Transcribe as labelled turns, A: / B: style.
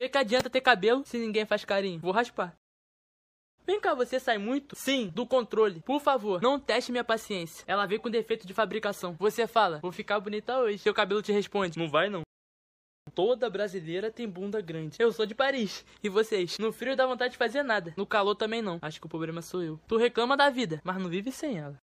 A: E que adianta ter cabelo se ninguém faz carinho? Vou raspar. Vem cá, você sai muito? Sim, do controle. Por favor, não teste minha paciência. Ela veio com defeito de fabricação. Você fala, vou ficar bonita hoje. Seu cabelo te responde, não vai não. Toda brasileira tem bunda grande. Eu sou de Paris. E vocês? No frio dá vontade de fazer nada. No calor também não. Acho que o problema sou eu. Tu reclama da vida, mas não vive sem ela.